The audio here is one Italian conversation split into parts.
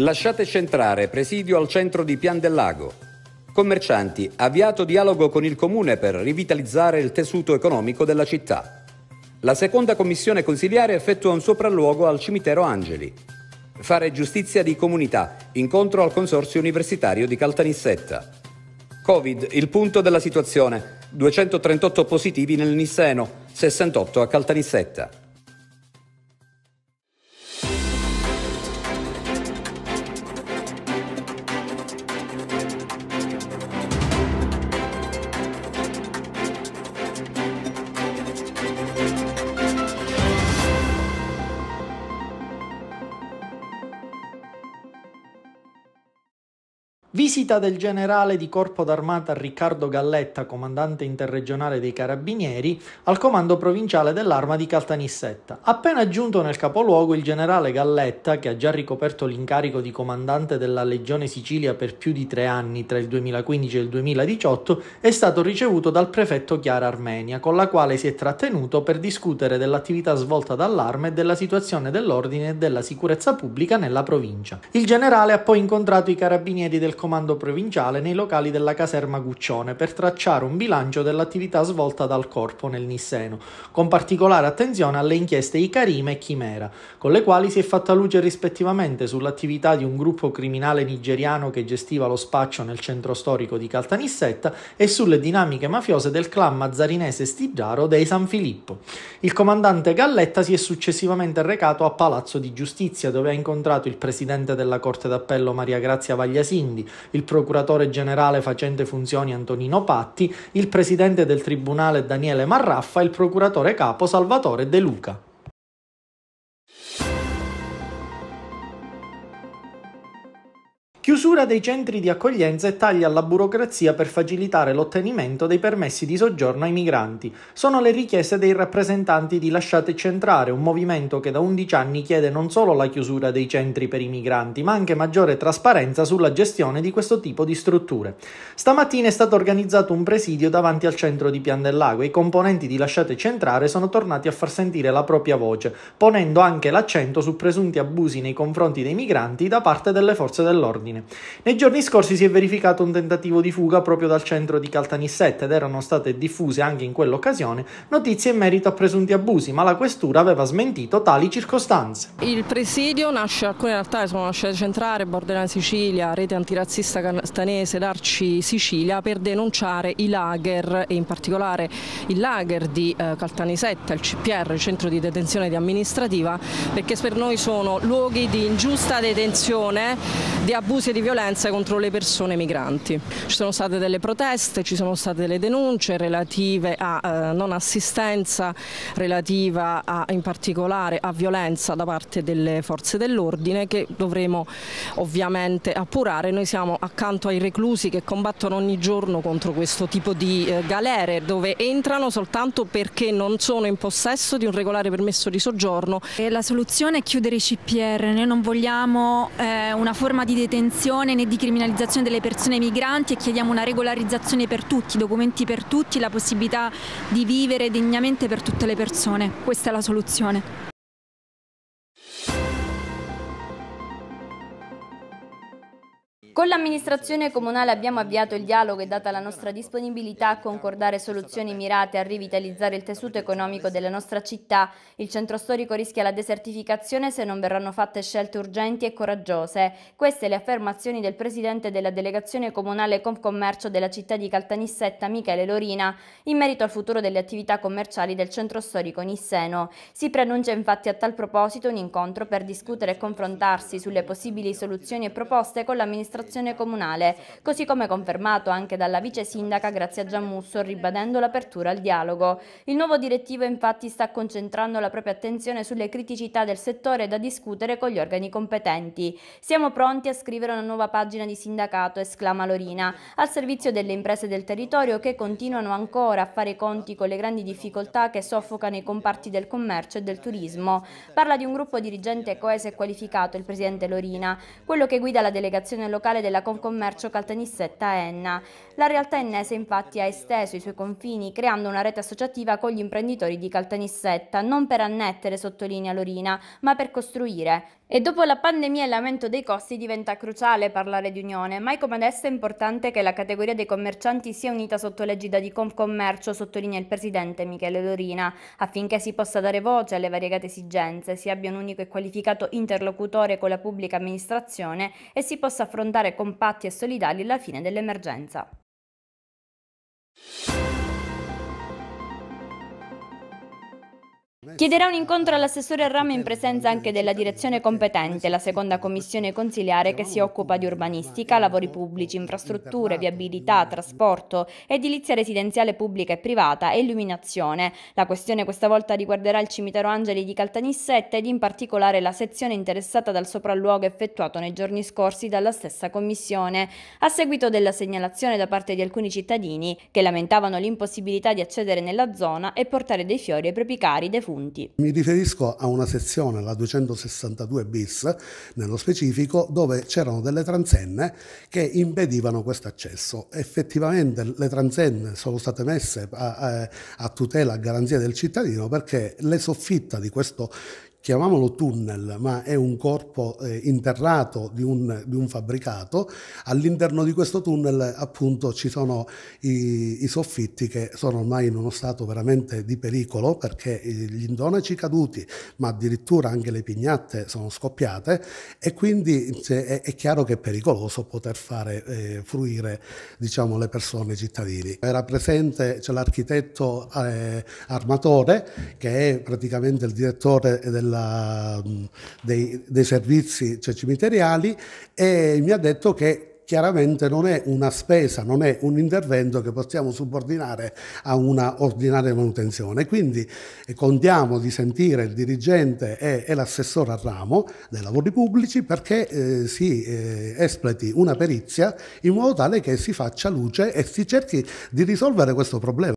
Lasciate centrare presidio al centro di Pian del Lago. Commercianti, avviato dialogo con il comune per rivitalizzare il tessuto economico della città. La seconda commissione consiliare effettua un sopralluogo al cimitero Angeli. Fare giustizia di comunità, incontro al consorzio universitario di Caltanissetta. Covid, il punto della situazione, 238 positivi nel Nisseno, 68 a Caltanissetta. Visita del generale di Corpo d'Armata Riccardo Galletta, comandante interregionale dei Carabinieri, al comando provinciale dell'arma di Caltanissetta. Appena giunto nel capoluogo, il generale Galletta, che ha già ricoperto l'incarico di comandante della Legione Sicilia per più di tre anni tra il 2015 e il 2018, è stato ricevuto dal prefetto Chiara Armenia, con la quale si è trattenuto per discutere dell'attività svolta dall'arma e della situazione dell'ordine e della sicurezza pubblica nella provincia. Il generale ha poi incontrato i carabinieri del comando provinciale nei locali della caserma Guccione per tracciare un bilancio dell'attività svolta dal corpo nel Nisseno, con particolare attenzione alle inchieste Icarima e Chimera, con le quali si è fatta luce rispettivamente sull'attività di un gruppo criminale nigeriano che gestiva lo spaccio nel centro storico di Caltanissetta e sulle dinamiche mafiose del clan mazzarinese Stigiaro dei San Filippo. Il comandante Galletta si è successivamente recato a Palazzo di Giustizia dove ha incontrato il presidente della Corte d'Appello Maria Grazia Vagliasindi, il procuratore generale facente funzioni Antonino Patti, il presidente del tribunale Daniele Marraffa e il procuratore capo Salvatore De Luca. Chiusura dei centri di accoglienza e tagli alla burocrazia per facilitare l'ottenimento dei permessi di soggiorno ai migranti. Sono le richieste dei rappresentanti di Lasciate Centrare, un movimento che da 11 anni chiede non solo la chiusura dei centri per i migranti, ma anche maggiore trasparenza sulla gestione di questo tipo di strutture. Stamattina è stato organizzato un presidio davanti al centro di Pian del Lago e i componenti di Lasciate Centrare sono tornati a far sentire la propria voce, ponendo anche l'accento su presunti abusi nei confronti dei migranti da parte delle forze dell'ordine online. Nei giorni scorsi si è verificato un tentativo di fuga proprio dal centro di Caltanissette ed erano state diffuse anche in quell'occasione notizie in merito a presunti abusi, ma la questura aveva smentito tali circostanze. Il presidio nasce, alcune realtà sono Nascere Centrale, Borderline Sicilia, Rete Antirazzista Castanese, Darci Sicilia per denunciare i lager e in particolare il lager di eh, Caltanissette, il CPR, il centro di detenzione di amministrativa, perché per noi sono luoghi di ingiusta detenzione, di abusi casi di violenza contro le persone migranti. Ci sono state delle proteste, ci sono state delle denunce relative a eh, non assistenza, relativa a, in particolare a violenza da parte delle forze dell'ordine che dovremo ovviamente appurare. Noi siamo accanto ai reclusi che combattono ogni giorno contro questo tipo di eh, galere dove entrano soltanto perché non sono in possesso di un regolare permesso di soggiorno. E la soluzione è chiudere i CPR, noi non vogliamo eh, una forma di detenzione deportazione né di criminalizzazione delle persone migranti e chiediamo una regolarizzazione per tutti, documenti per tutti, la possibilità di vivere degnamente per tutte le persone. Questa è la soluzione. Con l'amministrazione comunale abbiamo avviato il dialogo e data la nostra disponibilità a concordare soluzioni mirate a rivitalizzare il tessuto economico della nostra città. Il centro storico rischia la desertificazione se non verranno fatte scelte urgenti e coraggiose. Queste le affermazioni del presidente della delegazione comunale Confcommercio della città di Caltanissetta, Michele Lorina, in merito al futuro delle attività commerciali del centro storico Nisseno. Si preannuncia infatti a tal proposito un incontro per discutere e confrontarsi sulle possibili soluzioni e proposte con l'amministrazione amministrazione comunale, così come confermato anche dalla vice sindaca Grazia Giammusso ribadendo l'apertura al dialogo. Il nuovo direttivo infatti sta concentrando la propria attenzione sulle criticità del settore da discutere con gli organi competenti. Siamo pronti a scrivere una nuova pagina di sindacato, esclama Lorina, al servizio delle imprese del territorio che continuano ancora a fare i conti con le grandi difficoltà che soffocano i comparti del commercio e del turismo. Parla di un gruppo dirigente coeso e qualificato, il presidente Lorina, quello che guida la delegazione locale locale della Concommercio Caltanissetta Enna. La realtà ennese infatti ha esteso i suoi confini creando una rete associativa con gli imprenditori di Caltanissetta, non per annettere, sottolinea Lorina, ma per costruire. E dopo la pandemia e l'aumento dei costi diventa cruciale parlare di unione, Mai come adesso è importante che la categoria dei commercianti sia unita sotto l'egida di Confcommercio, sottolinea il presidente Michele Lorina, affinché si possa dare voce alle variegate esigenze, si abbia un unico e qualificato interlocutore con la pubblica amministrazione e si possa affrontare compatti e solidali la fine dell'emergenza. you Chiederà un incontro all'assessore Rame in presenza eh, anche della direzione eh, competente, eh, la seconda commissione consiliare che si occupa di urbanistica, lavori pubblici, infrastrutture, viabilità, trasporto, edilizia residenziale pubblica e privata e illuminazione. La questione questa volta riguarderà il cimitero Angeli di Caltanissette ed in particolare la sezione interessata dal sopralluogo effettuato nei giorni scorsi dalla stessa commissione, a seguito della segnalazione da parte di alcuni cittadini che lamentavano l'impossibilità di accedere nella zona e portare dei fiori ai propri cari defunti documenti. Mi riferisco a una sezione, la 262 bis, nello specifico, dove c'erano delle transenne che impedivano questo accesso. Effettivamente le transenne sono state messe a, a, a tutela, a garanzia del cittadino perché le soffitta di questo chiamiamolo tunnel, ma è un corpo eh, interrato di un, di un, fabbricato, all'interno di questo tunnel appunto ci sono i, i, soffitti che sono ormai in uno stato veramente di pericolo perché gli indonaci caduti, ma addirittura anche le pignatte sono scoppiate e quindi è, è chiaro che è pericoloso poter fare eh, fruire diciamo, le persone, i cittadini. Era presente cioè, l'architetto eh, armatore che è praticamente il direttore della della, mm, dei, dei, servizi cioè, cimiteriali e mi ha detto che chiaramente non è una spesa, non è un intervento che possiamo subordinare a una ordinaria manutenzione. Quindi eh, contiamo di sentire il dirigente e, e l'assessore al ramo dei lavori pubblici perché eh, si eh, espleti una perizia in modo tale che si faccia luce e si cerchi di risolvere questo problema.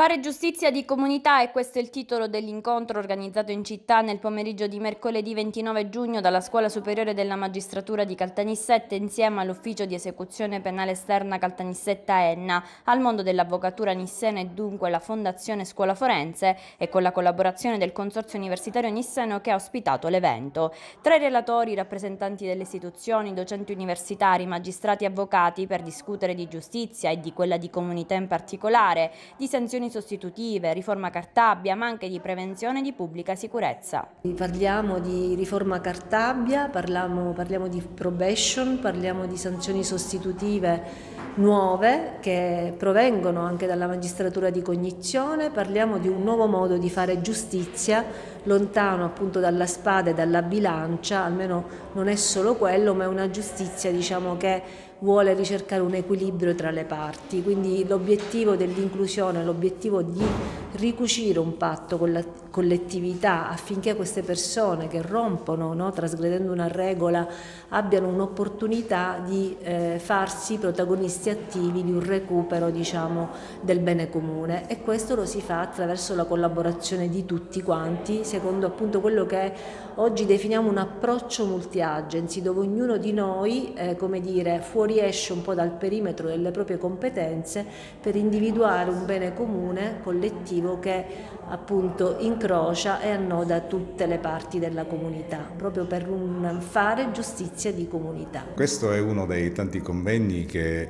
Fare giustizia di comunità è questo il titolo dell'incontro organizzato in città nel pomeriggio di mercoledì 29 giugno dalla Scuola Superiore della Magistratura di Caltanissette insieme all'Ufficio di Esecuzione Penale Esterna Caltanissetta Enna, al mondo dell'avvocatura nissena e dunque la Fondazione Scuola Forense e con la collaborazione del Consorzio Universitario Nisseno che ha ospitato l'evento. Tra i relatori, rappresentanti delle istituzioni, docenti universitari, magistrati e avvocati per discutere di giustizia e di quella di comunità in particolare, di sanzioni pensioni sostitutive, riforma Cartabbia, ma anche di prevenzione di pubblica sicurezza. Parliamo di riforma Cartabbia, parliamo, parliamo di probation, parliamo di sanzioni sostitutive nuove che provengono anche dalla magistratura di cognizione, parliamo di un nuovo modo di fare giustizia lontano appunto dalla spada e dalla bilancia, almeno non è solo quello, ma è una giustizia diciamo che vuole ricercare un equilibrio tra le parti, quindi l'obiettivo dell'inclusione, l'obiettivo di ricucire un patto con la collettività affinché queste persone che rompono, no, trasgredendo una regola, abbiano un'opportunità di eh, farsi protagonisti attivi di un recupero diciamo, del bene comune e questo lo si fa attraverso la collaborazione di tutti quanti, secondo appunto quello che oggi definiamo un approccio multi-agency, dove ognuno di noi eh, come dire, fuoriesce un po' dal perimetro delle proprie competenze per individuare un bene comune collettivo lavorativo che appunto incrocia e annoda tutte le parti della comunità, proprio per un fare giustizia di comunità. Questo è uno dei tanti convegni che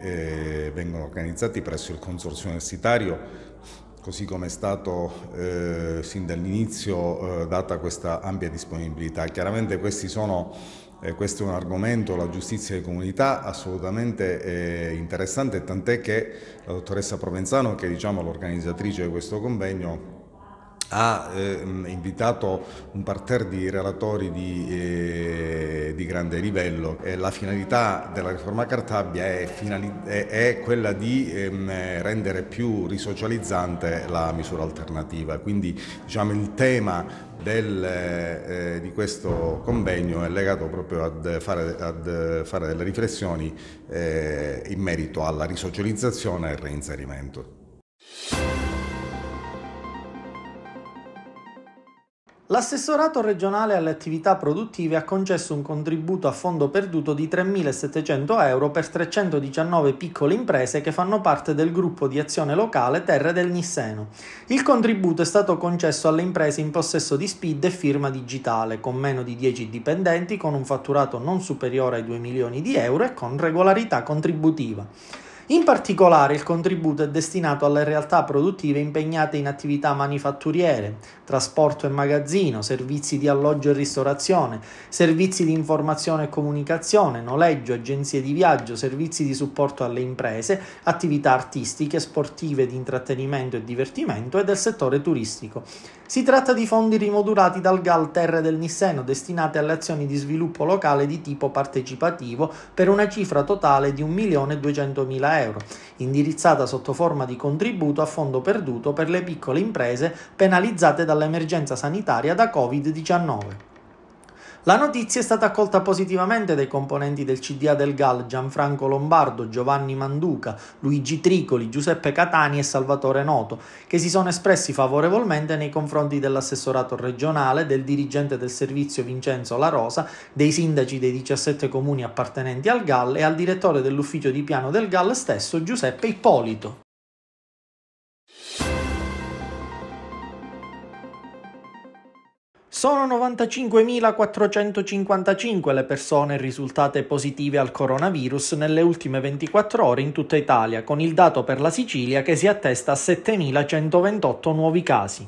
eh, vengono organizzati presso il Consorzio Universitario così come è stato eh, sin dall'inizio eh, data questa ampia disponibilità. Chiaramente questi sono eh, questo è un argomento, la giustizia di comunità, assolutamente eh, interessante, tant'è che la dottoressa Provenzano, che è diciamo, l'organizzatrice di questo convegno, ha eh, invitato un parterre di relatori di, eh, di grande livello. E la finalità della riforma Cartabia è, è, è quella di ehm, rendere più risocializzante la misura alternativa, quindi diciamo, il tema del, eh, eh, di questo convegno è legato proprio a fare, fare delle riflessioni eh, in merito alla risocializzazione e al reinserimento. L'assessorato regionale alle attività produttive ha concesso un contributo a fondo perduto di 3.700 euro per 319 piccole imprese che fanno parte del gruppo di azione locale Terre del Nisseno. Il contributo è stato concesso alle imprese in possesso di SPID e firma digitale, con meno di 10 dipendenti, con un fatturato non superiore ai 2 milioni di euro e con regolarità contributiva. In particolare il contributo è destinato alle realtà produttive impegnate in attività manifatturiere, trasporto e magazzino, servizi di alloggio e ristorazione, servizi di informazione e comunicazione, noleggio, agenzie di viaggio, servizi di supporto alle imprese, attività artistiche, sportive di intrattenimento e divertimento e del settore turistico. Si tratta di fondi rimodulati dal GAL Terre del Nisseno destinati alle azioni di sviluppo locale di tipo partecipativo per una cifra totale di 1.200.000 euro euro, indirizzata sotto forma di contributo a fondo perduto per le piccole imprese penalizzate dall'emergenza sanitaria da Covid-19. La notizia è stata accolta positivamente dai componenti del CDA del GAL Gianfranco Lombardo, Giovanni Manduca, Luigi Tricoli, Giuseppe Catani e Salvatore Noto, che si sono espressi favorevolmente nei confronti dell'assessorato regionale, del dirigente del servizio Vincenzo La Rosa, dei sindaci dei 17 comuni appartenenti al GAL e al direttore dell'ufficio di piano del GAL stesso Giuseppe Ippolito. Sono 95.455 le persone risultate positive al coronavirus nelle ultime 24 ore in tutta Italia, con il dato per la Sicilia che si attesta a 7.128 nuovi casi.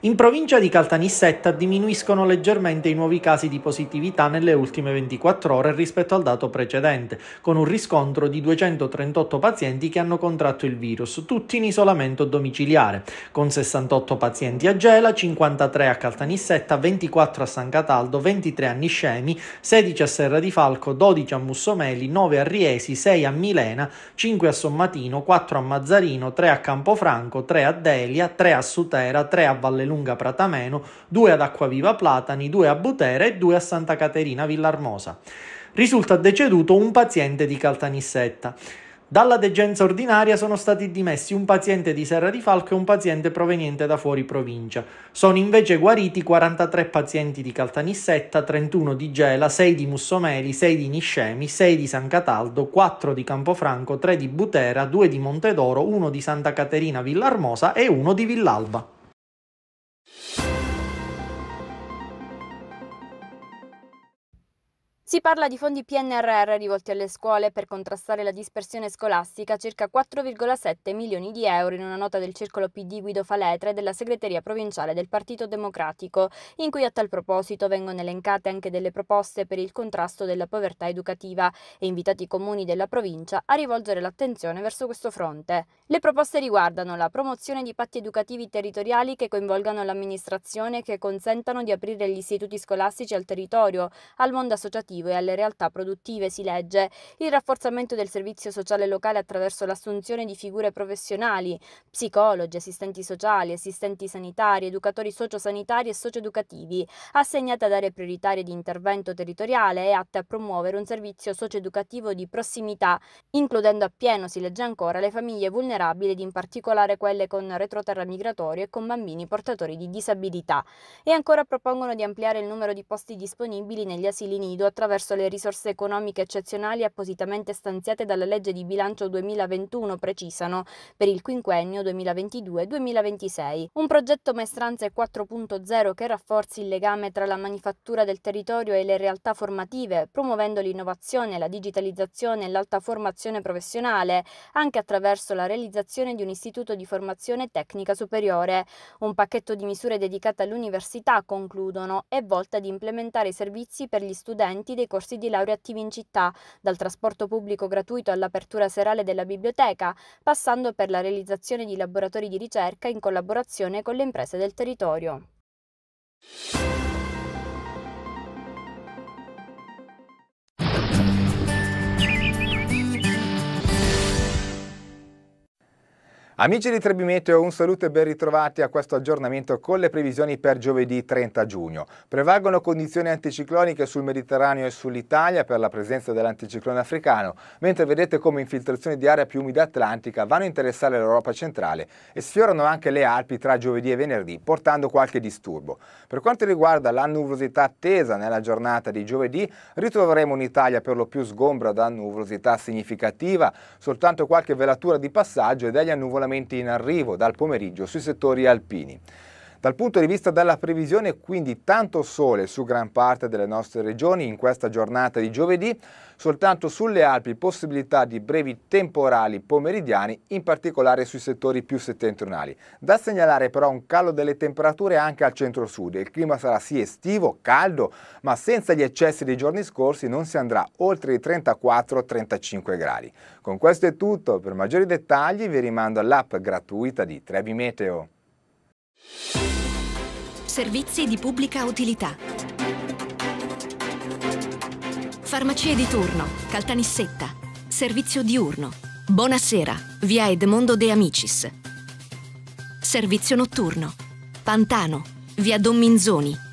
In provincia di Caltanissetta diminuiscono leggermente i nuovi casi di positività nelle ultime 24 ore rispetto al dato precedente, con un riscontro di 238 pazienti che hanno contratto il virus, tutti in isolamento domiciliare, con 68 pazienti a Gela, 53 a Caltanissetta, 24 a San Cataldo, 23 a Niscemi, 16 a Serra di Falco, 12 a Mussomeli, 9 a Riesi, 6 a Milena, 5 a Sommatino, 4 a Mazzarino, 3 a Campofranco, 3 a Delia, 3 a Sutera, 3 a Valle Lunga Pratameno, due ad Acquaviva Platani, due a Butera e due a Santa Caterina Villarmosa. Risulta deceduto un paziente di Caltanissetta. Dalla degenza ordinaria sono stati dimessi un paziente di Serra di Falco e un paziente proveniente da fuori provincia. Sono invece guariti 43 pazienti di Caltanissetta, 31 di Gela, 6 di Mussomeli, 6 di Niscemi, 6 di San Cataldo, 4 di Campofranco, 3 di Butera, 2 di Montedoro, 1 di Santa Caterina Villarmosa e 1 di Villalba. Si parla di fondi PNRR rivolti alle scuole per contrastare la dispersione scolastica, circa 4,7 milioni di euro in una nota del circolo PD Guido Faletre della segreteria provinciale del Partito Democratico, in cui a tal proposito vengono elencate anche delle proposte per il contrasto della povertà educativa e invitati i comuni della provincia a rivolgere l'attenzione verso questo fronte. Le proposte riguardano la promozione di patti educativi territoriali che coinvolgano l'amministrazione e che consentano di aprire gli istituti scolastici al territorio, al mondo associativo produttivo e alle realtà produttive si legge il rafforzamento del servizio sociale locale attraverso l'assunzione di figure professionali, psicologi, assistenti sociali, assistenti sanitari, educatori sociosanitari e socioeducativi, assegnate ad aree prioritarie di intervento territoriale e atte a promuovere un servizio socioeducativo di prossimità, includendo appieno, si legge ancora, le famiglie vulnerabili ed in particolare quelle con retroterra migratorio e con bambini portatori di disabilità. E ancora propongono di ampliare il numero di posti disponibili negli asili nido attraverso attraverso le risorse economiche eccezionali appositamente stanziate dalla legge di bilancio 2021, precisano, per il quinquennio 2022-2026. Un progetto Maestranze 4.0 che rafforzi il legame tra la manifattura del territorio e le realtà formative, promuovendo l'innovazione, la digitalizzazione e l'alta formazione professionale, anche attraverso la realizzazione di un istituto di formazione tecnica superiore. Un pacchetto di misure dedicate all'università, concludono, è volta ad implementare i servizi per gli studenti dei corsi di laurea attivi in città, dal trasporto pubblico gratuito all'apertura serale della biblioteca, passando per la realizzazione di laboratori di ricerca in collaborazione con le imprese del territorio. Amici di Trebimeteo, un saluto e ben ritrovati a questo aggiornamento con le previsioni per giovedì 30 giugno. Prevalgono condizioni anticicloniche sul Mediterraneo e sull'Italia per la presenza dell'anticiclone africano, mentre vedete come infiltrazioni di aria più umida atlantica vanno a interessare l'Europa centrale e sfiorano anche le Alpi tra giovedì e venerdì, portando qualche disturbo. Per quanto riguarda la nuvolosità attesa nella giornata di giovedì, ritroveremo un'Italia per lo più sgombra da nuvolosità significativa, soltanto qualche velatura di passaggio e degli annuvolamenti aggiornamenti in arrivo dal pomeriggio sui settori alpini. Dal punto di vista della previsione, quindi tanto sole su gran parte delle nostre regioni in questa giornata di giovedì, soltanto sulle Alpi possibilità di brevi temporali pomeridiani, in particolare sui settori più settentrionali. Da segnalare però un calo delle temperature anche al centro-sud. Il clima sarà sì estivo, caldo, ma senza gli eccessi dei giorni scorsi non si andrà oltre i 34-35 gradi. Con questo è tutto, per maggiori dettagli vi rimando all'app gratuita di Trevi Meteo. Servizi di pubblica utilità. Farmacie di turno, Caltanissetta, servizio diurno. Buonasera, via Edmondo De Amicis. Servizio notturno, Pantano, via Don Minzoni,